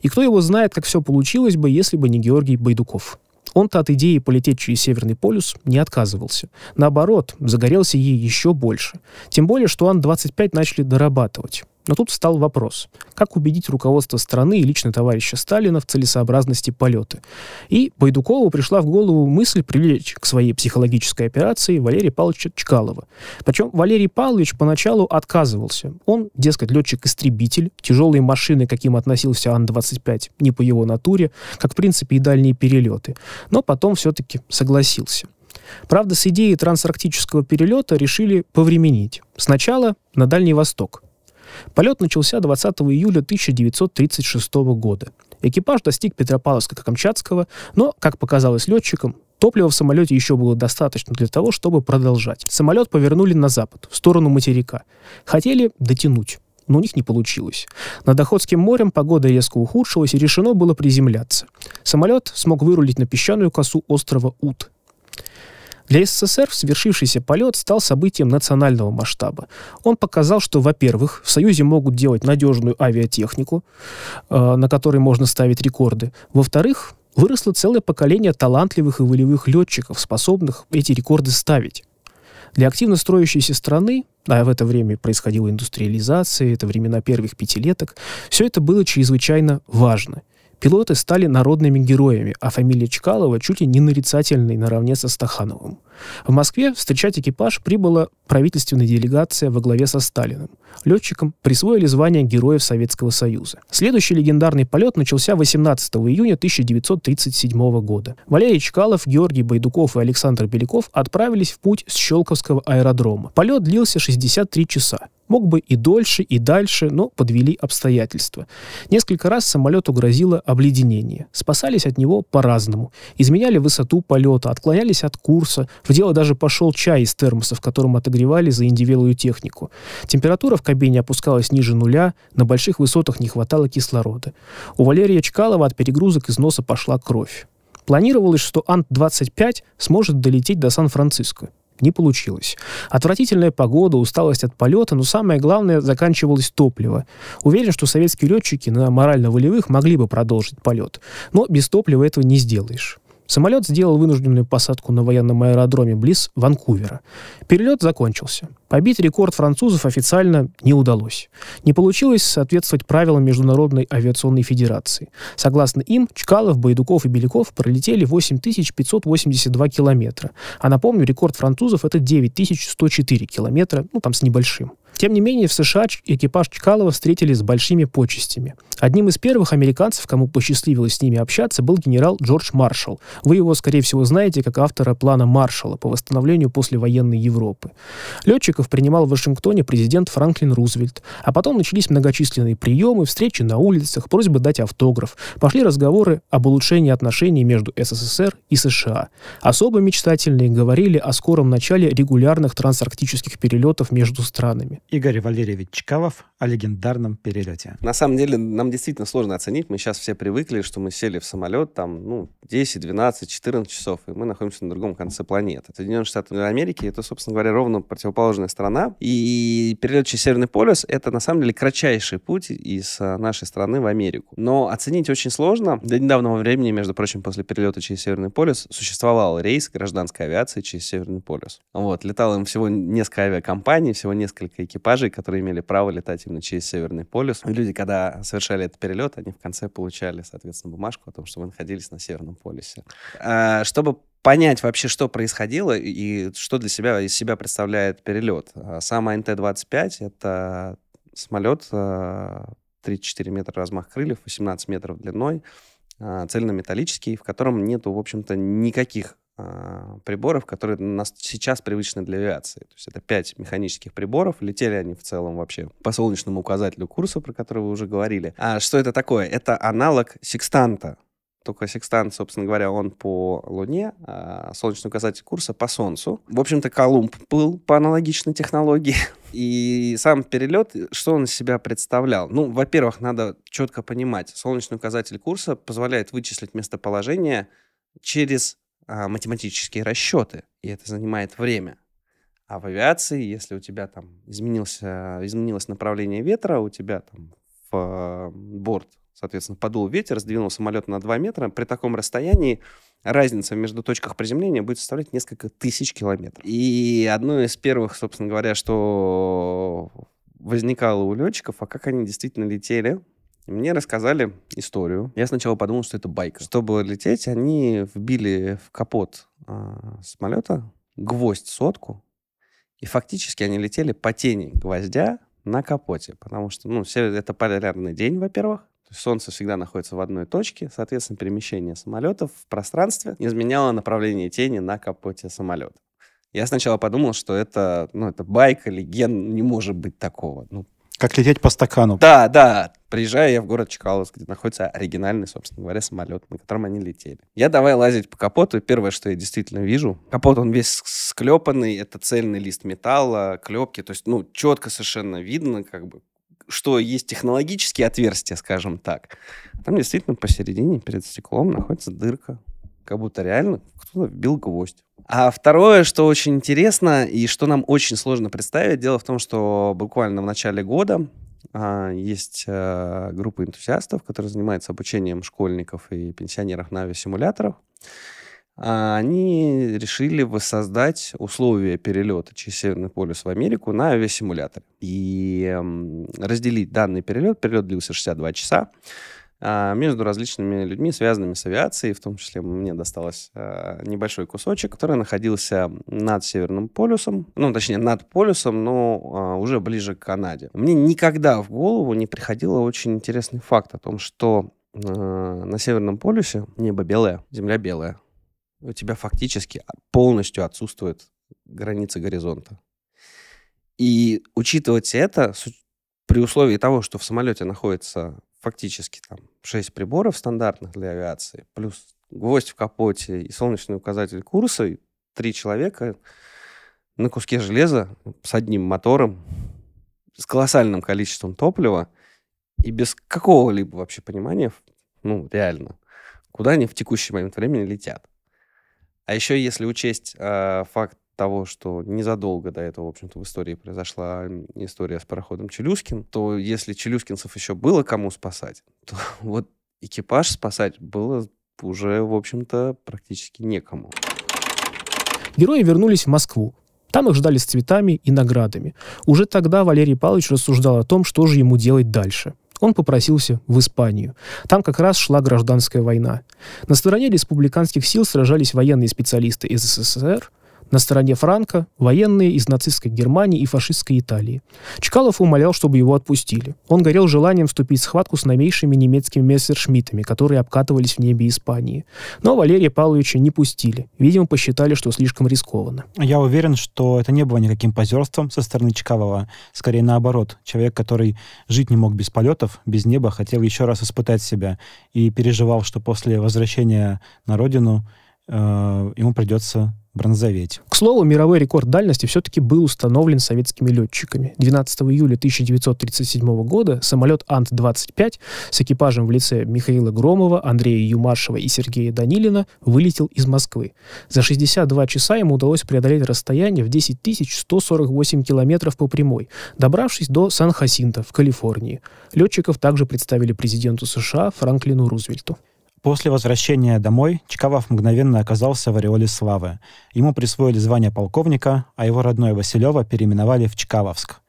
И кто его знает, как все получилось бы, если бы не Георгий Байдуков. Он-то от идеи полететь через Северный полюс не отказывался. Наоборот, загорелся ей еще больше. Тем более, что Ан-25 начали дорабатывать. Но тут встал вопрос, как убедить руководство страны и лично товарища Сталина в целесообразности полета. И Байдукову пришла в голову мысль привлечь к своей психологической операции Валерия Павловича Чкалова. Причем Валерий Павлович поначалу отказывался. Он, дескать, летчик-истребитель, тяжелые машины, каким относился Ан-25, не по его натуре, как, в принципе, и дальние перелеты. Но потом все-таки согласился. Правда, с идеей трансарктического перелета решили повременить. Сначала на Дальний Восток. Полет начался 20 июля 1936 года. Экипаж достиг Петропавловска-Камчатского, но, как показалось летчикам, Топлива в самолете еще было достаточно для того, чтобы продолжать. Самолет повернули на запад, в сторону материка. Хотели дотянуть но у них не получилось. Над Охотским морем погода резко ухудшилась, и решено было приземляться. Самолет смог вырулить на песчаную косу острова Ут. Для СССР совершившийся полет стал событием национального масштаба. Он показал, что, во-первых, в Союзе могут делать надежную авиатехнику, э, на которой можно ставить рекорды. Во-вторых, выросло целое поколение талантливых и волевых летчиков, способных эти рекорды ставить. Для активно строящейся страны, а в это время происходила индустриализация, это времена первых пятилеток, все это было чрезвычайно важно – Пилоты стали народными героями, а фамилия Чкалова чуть ли не нарицательной наравне со Стахановым. В Москве встречать экипаж прибыла правительственная делегация во главе со Сталиным. Летчикам присвоили звание Героев Советского Союза. Следующий легендарный полет начался 18 июня 1937 года. Валерий Чкалов, Георгий Байдуков и Александр Беляков отправились в путь с Щелковского аэродрома. Полет длился 63 часа. Мог бы и дольше, и дальше, но подвели обстоятельства. Несколько раз самолету грозило обледенение. Спасались от него по-разному. Изменяли высоту полета, отклонялись от курса. В дело даже пошел чай из термоса, в котором отогревали заиндивелую технику. Температура в кабине опускалась ниже нуля, на больших высотах не хватало кислорода. У Валерия Чкалова от перегрузок из носа пошла кровь. Планировалось, что Ант-25 сможет долететь до Сан-Франциско. Не получилось. Отвратительная погода, усталость от полета, но самое главное, заканчивалось топливо. Уверен, что советские летчики на морально-волевых могли бы продолжить полет. Но без топлива этого не сделаешь. Самолет сделал вынужденную посадку на военном аэродроме близ Ванкувера. Перелет закончился. Побить рекорд французов официально не удалось. Не получилось соответствовать правилам Международной авиационной федерации. Согласно им, Чкалов, Байдуков и Беляков пролетели 8582 километра. А напомню, рекорд французов — это 9104 километра, ну там с небольшим. Тем не менее, в США экипаж Чкалова встретили с большими почестями. Одним из первых американцев, кому посчастливилось с ними общаться, был генерал Джордж Маршалл. Вы его, скорее всего, знаете как автора плана Маршалла по восстановлению послевоенной Европы. Летчиков принимал в Вашингтоне президент Франклин Рузвельт. А потом начались многочисленные приемы, встречи на улицах, просьбы дать автограф. Пошли разговоры об улучшении отношений между СССР и США. Особо мечтательные говорили о скором начале регулярных трансарктических перелетов между странами. Игорь Валерьевич Чкалов о легендарном перелете. На самом деле, нам действительно сложно оценить. Мы сейчас все привыкли, что мы сели в самолет там, ну, 10, 12, 14 часов, и мы находимся на другом конце планеты. Соединенные Штаты Америки — это, собственно говоря, ровно противоположная страна. И перелет через Северный полюс — это, на самом деле, кратчайший путь из а, нашей страны в Америку. Но оценить очень сложно. До недавнего времени, между прочим, после перелета через Северный полюс существовал рейс гражданской авиации через Северный полюс. Вот, летало им всего несколько авиакомпаний, всего несколько экипажей экипажей, которые имели право летать именно через Северный полюс. И люди, когда совершали этот перелет, они в конце получали, соответственно, бумажку о том, что вы находились на Северном полюсе. А, чтобы понять вообще, что происходило и что для себя из себя представляет перелет. А, сам АНТ-25 — это самолет а, 34 метра размах крыльев, 18 метров длиной, а, цельнометаллический, в котором нету, в общем-то, никаких а, приборов, которые у нас сейчас привычны для авиации. То есть это пять механических приборов. Летели они в целом вообще по солнечному указателю курса, про который вы уже говорили. А что это такое? Это аналог секстанта. Только секстант, собственно говоря, он по Луне, а солнечный указатель курса по Солнцу. В общем-то, Колумб был по аналогичной технологии. И сам перелет, что он из себя представлял? Ну, во-первых, надо четко понимать, солнечный указатель курса позволяет вычислить местоположение через а, математические расчеты, и это занимает время. А в авиации, если у тебя там изменился, изменилось направление ветра, у тебя там в борт, соответственно, подул ветер, сдвинул самолет на 2 метра, при таком расстоянии разница между точках приземления будет составлять несколько тысяч километров. И одно из первых, собственно говоря, что возникало у летчиков, а как они действительно летели, мне рассказали историю. Я сначала подумал, что это байка. Чтобы лететь, они вбили в капот э, самолета гвоздь сотку, и фактически они летели по тени гвоздя на капоте, потому что, ну, все, это полярный день, во-первых, Солнце всегда находится в одной точке, соответственно, перемещение самолетов в пространстве изменяло направление тени на капоте самолета. Я сначала подумал, что это, ну, это байка, легенда, не может быть такого. Ну, как лететь по стакану. Да, да. Приезжаю я в город Чкаловск, где находится оригинальный, собственно говоря, самолет, на котором они летели. Я давай лазить по капоту, и первое, что я действительно вижу, капот, он весь склепанный, это цельный лист металла, клепки, то есть, ну, четко совершенно видно, как бы, что есть технологические отверстия, скажем так. Там действительно посередине, перед стеклом, находится дырка как будто реально кто-то бил гвоздь. А второе, что очень интересно и что нам очень сложно представить, дело в том, что буквально в начале года а, есть а, группа энтузиастов, которые занимаются обучением школьников и пенсионеров на авиасимуляторах. А, они решили воссоздать условия перелета через Северный полюс в Америку на авиасимуляторе. И э, разделить данный перелет. Перелет длился 62 часа. А, между различными людьми, связанными с авиацией. В том числе мне досталось а, небольшой кусочек, который находился над Северным полюсом, ну, точнее, над полюсом, но а, уже ближе к Канаде. Мне никогда в голову не приходило очень интересный факт о том, что на Северном полюсе небо белое, земля белая. У тебя фактически полностью отсутствует граница горизонта. И учитывать это при условии того, что в самолете находится фактически там 6 приборов стандартных для авиации, плюс гвоздь в капоте и солнечный указатель курса, и три человека на куске железа с одним мотором, с колоссальным количеством топлива и без какого-либо вообще понимания, ну, реально, куда они в текущий момент времени летят. А еще если учесть э, факт того, что незадолго до этого, в общем-то, в истории произошла история с пароходом Челюскин, то если челюскинцев еще было кому спасать, то вот экипаж спасать было уже, в общем-то, практически некому. Герои вернулись в Москву. Там их ждали с цветами и наградами. Уже тогда Валерий Павлович рассуждал о том, что же ему делать дальше. Он попросился в Испанию. Там как раз шла гражданская война. На стороне республиканских сил сражались военные специалисты из СССР на стороне Франка – военные из нацистской Германии и фашистской Италии. Чкалов умолял, чтобы его отпустили. Он горел желанием вступить в схватку с новейшими немецкими мессершмиттами, которые обкатывались в небе Испании. Но Валерия Павловича не пустили. Видимо, посчитали, что слишком рискованно. Я уверен, что это не было никаким позерством со стороны Чкалова. Скорее наоборот. Человек, который жить не мог без полетов, без неба, хотел еще раз испытать себя. И переживал, что после возвращения на родину э, ему придется бронзоветь. К слову, мировой рекорд дальности все-таки был установлен советскими летчиками. 12 июля 1937 года самолет Ант-25 с экипажем в лице Михаила Громова, Андрея Юмашева и Сергея Данилина вылетел из Москвы. За 62 часа ему удалось преодолеть расстояние в 10 148 километров по прямой, добравшись до Сан-Хасинта в Калифорнии. Летчиков также представили президенту США Франклину Рузвельту. После возвращения домой Чкалов мгновенно оказался в ореоле славы. Ему присвоили звание полковника, а его родной Василева переименовали в Чкаловск.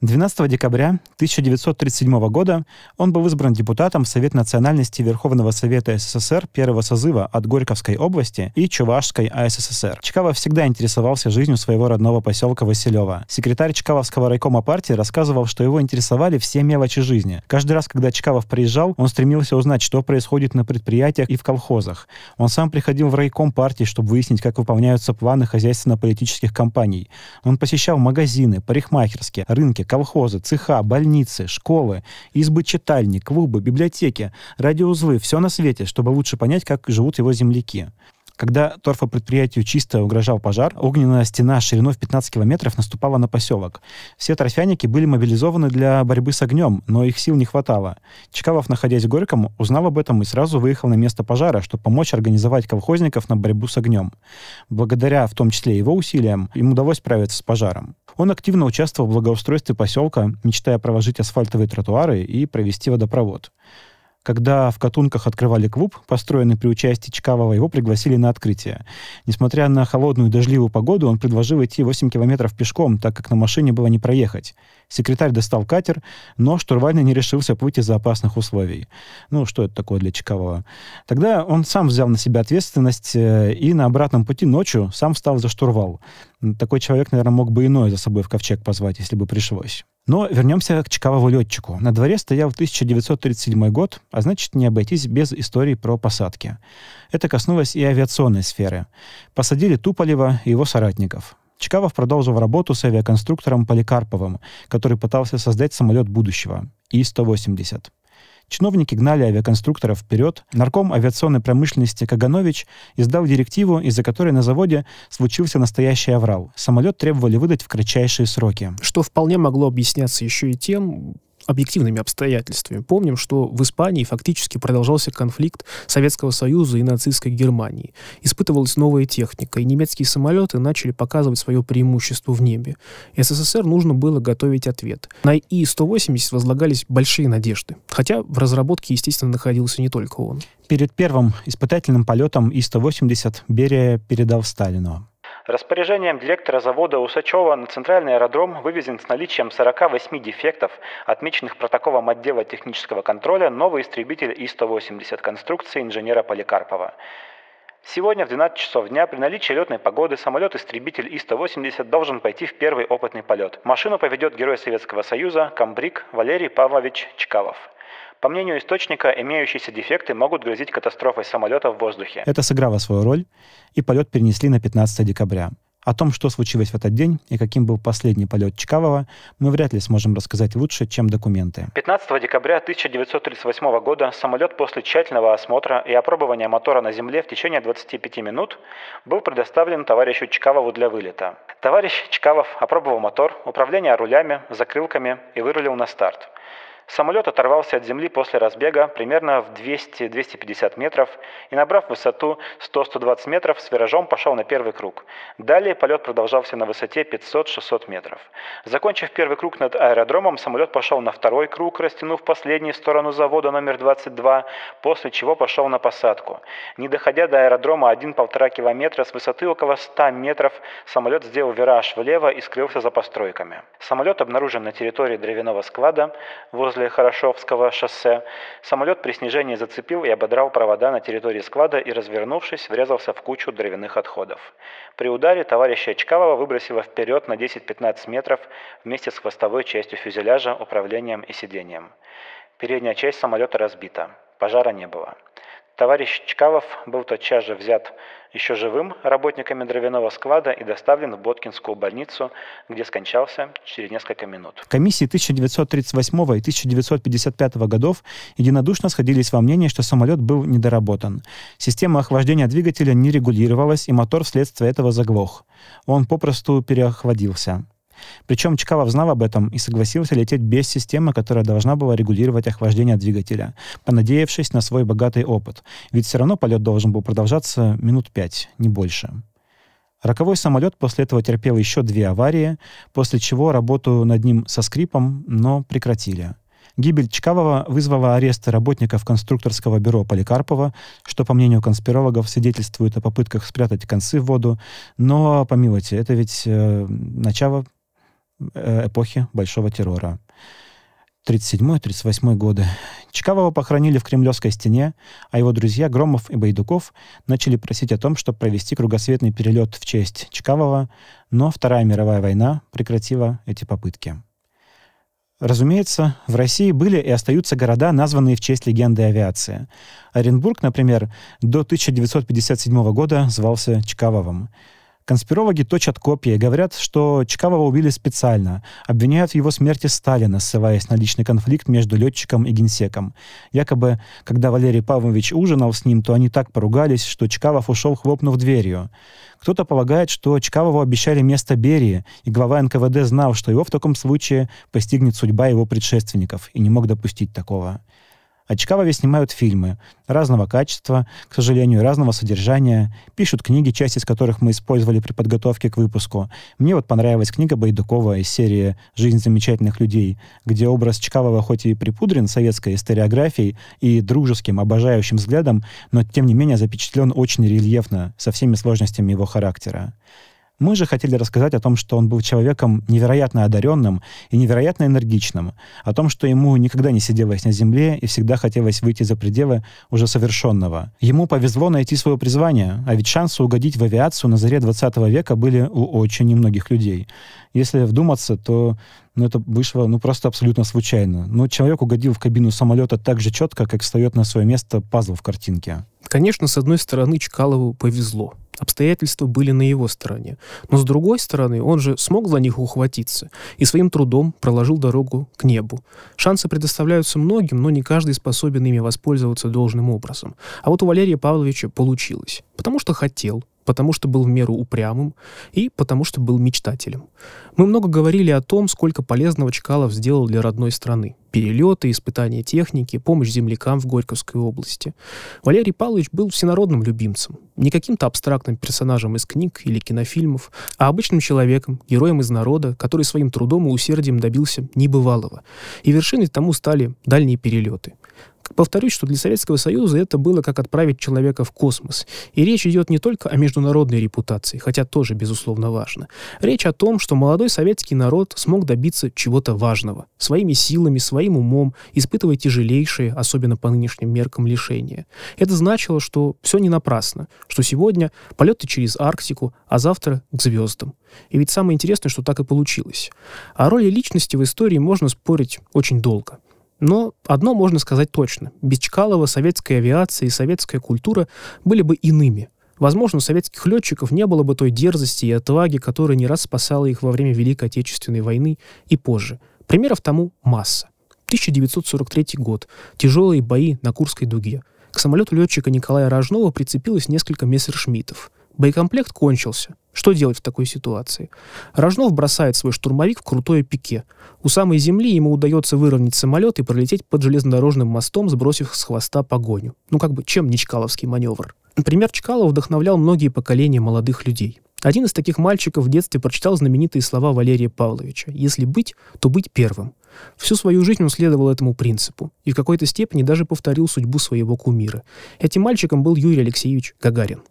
12 декабря 1937 года он был избран депутатом Совет национальности Верховного Совета СССР первого созыва от Горьковской области и Чувашской АССР. Чкалов всегда интересовался жизнью своего родного поселка Василева. Секретарь Чкаловского райкома партии рассказывал, что его интересовали все мелочи жизни. Каждый раз, когда Чкалов приезжал, он стремился узнать, что происходит на предприятиях и в колхозах. Он сам приходил в райком партии, чтобы выяснить, как выполняются планы хозяйственно-политических компаний. Он посещал магазины, парикмахерские, рынки, колхозы, цеха, больницы, школы, избы-читальни, клубы, библиотеки, радиоузлы, все на свете, чтобы лучше понять, как живут его земляки. Когда торфопредприятию чисто угрожал пожар, огненная стена шириной в 15 километров наступала на поселок. Все торфяники были мобилизованы для борьбы с огнем, но их сил не хватало. Чкалов, находясь в Горьком, узнал об этом и сразу выехал на место пожара, чтобы помочь организовать колхозников на борьбу с огнем. Благодаря, в том числе его усилиям, им удалось справиться с пожаром. Он активно участвовал в благоустройстве поселка, мечтая проложить асфальтовые тротуары и провести водопровод. Когда в Катунках открывали клуб, построенный при участии Чкавова, его пригласили на открытие. Несмотря на холодную дождливую погоду, он предложил идти 8 километров пешком, так как на машине было не проехать. Секретарь достал катер, но штурвальный не решился плыть из-за опасных условий. Ну, что это такое для Чекалова? Тогда он сам взял на себя ответственность э, и на обратном пути ночью сам встал за штурвал. Такой человек, наверное, мог бы иное за собой в ковчег позвать, если бы пришлось. Но вернемся к Чекалову летчику. На дворе стоял 1937 год, а значит не обойтись без истории про посадки. Это коснулось и авиационной сферы. Посадили Туполева и его соратников. Чкавов продолжил работу з авіаконструктором Поликарповым, который пытался создать самолет будущего И-180. Чиновники гнали авиаконструктора вперед. Нарком авиационной промышленности Каганович издал директиву, из-за которой на заводе случился настоящий аврал. Самолет требовали выдать в кратчайшие сроки. Что вполне могло объясняться еще и тем, объективными обстоятельствами. Помним, что в Испании фактически продолжался конфликт Советского Союза и нацистской Германии. Испытывалась новая техника, и немецкие самолеты начали показывать свое преимущество в небе. СССР нужно было готовить ответ. На И-180 возлагались большие надежды, хотя в разработке, естественно, находился не только он. Перед первым испытательным полетом И-180 Берия передал Сталину. Распоряжением директора завода Усачева на центральный аэродром вывезен с наличием 48 дефектов, отмеченных протоколом отдела технического контроля, новый истребитель И-180 конструкции инженера Поликарпова. Сегодня в 12 часов дня при наличии летной погоды самолет-истребитель И-180 должен пойти в первый опытный полет. Машину поведет герой Советского Союза, комбриг Валерий Павлович Чкалов. По мнению источника, имеющиеся дефекты могут грозить катастрофой самолета в воздухе. Это сыграло свою роль, и полет перенесли на 15 декабря. О том, что случилось в этот день и каким был последний полет Чкавова, мы вряд ли сможем рассказать лучше, чем документы. 15 декабря 1938 года самолет после тщательного осмотра и опробования мотора на земле в течение 25 минут был предоставлен товарищу Чкавову для вылета. Товарищ Чкавов опробовал мотор, управление рулями, закрылками и вырулил на старт. Самолет оторвался от земли после разбега примерно в 200-250 метров и, набрав высоту 100-120 метров, с виражом пошел на первый круг. Далее полет продолжался на высоте 500-600 метров. Закончив первый круг над аэродромом, самолет пошел на второй круг, растянув последнюю сторону завода номер 22, после чего пошел на посадку. Не доходя до аэродрома 1-1,5 километра, с высоты около 100 метров самолет сделал вираж влево и скрылся за постройками. Самолет обнаружен на территории дровяного склада возле возле Хорошовского шоссе, самолет при снижении зацепил и ободрал провода на территории склада и, развернувшись, врезался в кучу дровяных отходов. При ударе товарища Очкалова выбросило вперед на 10-15 метров вместе с хвостовой частью фюзеляжа, управлением и сидением. Передняя часть самолета разбита. Пожара не было. Товарищ Чкалов был тотчас же взят еще живым работниками дровяного склада и доставлен в Боткинскую больницу, где скончался через несколько минут. Комиссии 1938 и 1955 годов единодушно сходились во мнении, что самолет был недоработан. Система охлаждения двигателя не регулировалась, и мотор вследствие этого заглох. Он попросту переохладился. Причем Чкалов знал об этом и согласился лететь без системы, которая должна была регулировать охлаждение двигателя, понадеявшись на свой богатый опыт. Ведь все равно полет должен был продолжаться минут пять, не больше. Роковой самолет после этого терпел еще две аварии, после чего работу над ним со скрипом, но прекратили. Гибель Чкалова вызвала аресты работников конструкторского бюро Поликарпова, что, по мнению конспирологов, свидетельствует о попытках спрятать концы в воду. Но, помилуйте, это ведь э, начало Э, эпохи Большого террора. 1937-1938 годы. Чкавова похоронили в Кремлевской стене, а его друзья Громов и Байдуков начали просить о том, чтобы провести кругосветный перелет в честь Чкавова, но Вторая мировая война прекратила эти попытки. Разумеется, в России были и остаются города, названные в честь легенды авиации. Оренбург, например, до 1957 года звался Чкавовым. Конспирологи точат копии, говорят, что Чкавова убили специально, обвиняют в его смерти Сталина, ссылаясь на личный конфликт между летчиком и генсеком. Якобы, когда Валерий Павлович ужинал с ним, то они так поругались, что Чкалов ушел, хлопнув дверью. Кто-то полагает, что Чкалову обещали место Берии, и глава НКВД знал, что его в таком случае постигнет судьба его предшественников, и не мог допустить такого. О а Чкавове снимают фильмы разного качества, к сожалению, разного содержания, пишут книги, часть из которых мы использовали при подготовке к выпуску. Мне вот понравилась книга Байдукова из серии «Жизнь замечательных людей», где образ Чкавова хоть и припудрен советской историографией и дружеским, обожающим взглядом, но тем не менее запечатлен очень рельефно, со всеми сложностями его характера. Мы же хотели рассказать о том, что он был человеком невероятно одаренным и невероятно энергичным, о том, что ему никогда не сиделось на земле и всегда хотелось выйти за пределы уже совершенного. Ему повезло найти свое призвание, а ведь шансы угодить в авиацию на заре 20 века были у очень немногих людей. Если вдуматься, то ну, это вышло ну, просто абсолютно случайно. Но человек угодил в кабину самолета так же четко, как встает на свое место пазл в картинке. Конечно, с одной стороны, Чкалову повезло Обстоятельства были на его стороне. Но с другой стороны, он же смог за них ухватиться и своим трудом проложил дорогу к небу. Шансы предоставляются многим, но не каждый способен ими воспользоваться должным образом. А вот у Валерия Павловича получилось. Потому что хотел, потому что был в меру упрямым и потому что был мечтателем. Мы много говорили о том, сколько полезного Чкалов сделал для родной страны. Перелеты, испытания техники, помощь землякам в Горьковской области. Валерий Павлович был всенародным любимцем, не каким-то абстрактным персонажем из книг или кинофильмов, а обычным человеком, героем из народа, который своим трудом и усердием добился небывалого. И вершиной тому стали дальние перелеты. Повторюсь, что для Советского Союза это было как отправить человека в космос. И речь идет не только о международной репутации, хотя тоже, безусловно, важно. Речь о том, что молодой советский народ смог добиться чего-то важного. Своими силами, своим умом, испытывая тяжелейшие, особенно по нынешним меркам, лишения. Это значило, что все не напрасно, что сегодня полеты через Арктику, а завтра к звездам. И ведь самое интересное, что так и получилось. О роли личности в истории можно спорить очень долго. Но одно можно сказать точно. Без Чкалова советская авиация и советская культура были бы иными. Возможно, у советских летчиков не было бы той дерзости и отваги, которая не раз спасала их во время Великой Отечественной войны и позже. Примеров тому масса. 1943 год. Тяжелые бои на Курской дуге. К самолету летчика Николая Рожнова прицепилось несколько мессершмиттов. Боекомплект кончился. Что делать в такой ситуации? Рожнов бросает свой штурмовик в крутое пике. У самой земли ему удается выровнять самолет и пролететь под железнодорожным мостом, сбросив с хвоста погоню. Ну как бы, чем не Чкаловский маневр? Пример Чкалова вдохновлял многие поколения молодых людей. Один из таких мальчиков в детстве прочитал знаменитые слова Валерия Павловича «Если быть, то быть первым». Всю свою жизнь он следовал этому принципу и в какой-то степени даже повторил судьбу своего кумира. Этим мальчиком был Юрий Алексеевич Гагарин.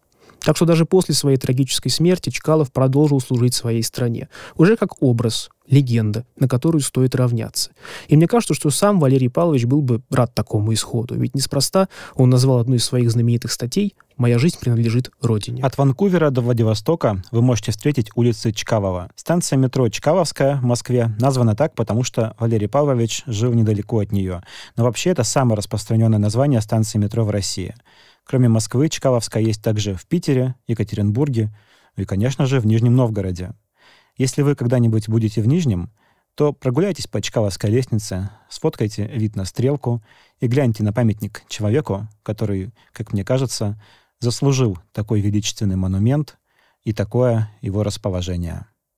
Так что даже после своей трагической смерти Чкалов продолжил служить своей стране. Уже как образ, легенда, на которую стоит равняться. И мне кажется, что сам Валерий Павлович был бы рад такому исходу. Ведь неспроста он назвал одну из своих знаменитых статей «Моя жизнь принадлежит Родине». От Ванкувера до Владивостока вы можете встретить улицы Чкалова. Станция метро Чкаловская в Москве названа так, потому что Валерий Павлович жил недалеко от нее. Но вообще это самое распространенное название станции метро в России. Кроме Москвы, Чкаловская есть также в Питере, Екатеринбурге ну и, конечно же, в Нижнем Новгороде. Если вы когда-нибудь будете в Нижнем, то прогуляйтесь по Чкаловской лестнице, сфоткайте вид на стрелку и гляньте на памятник человеку, который, как мне кажется, заслужил такой величественный монумент и такое его расположение.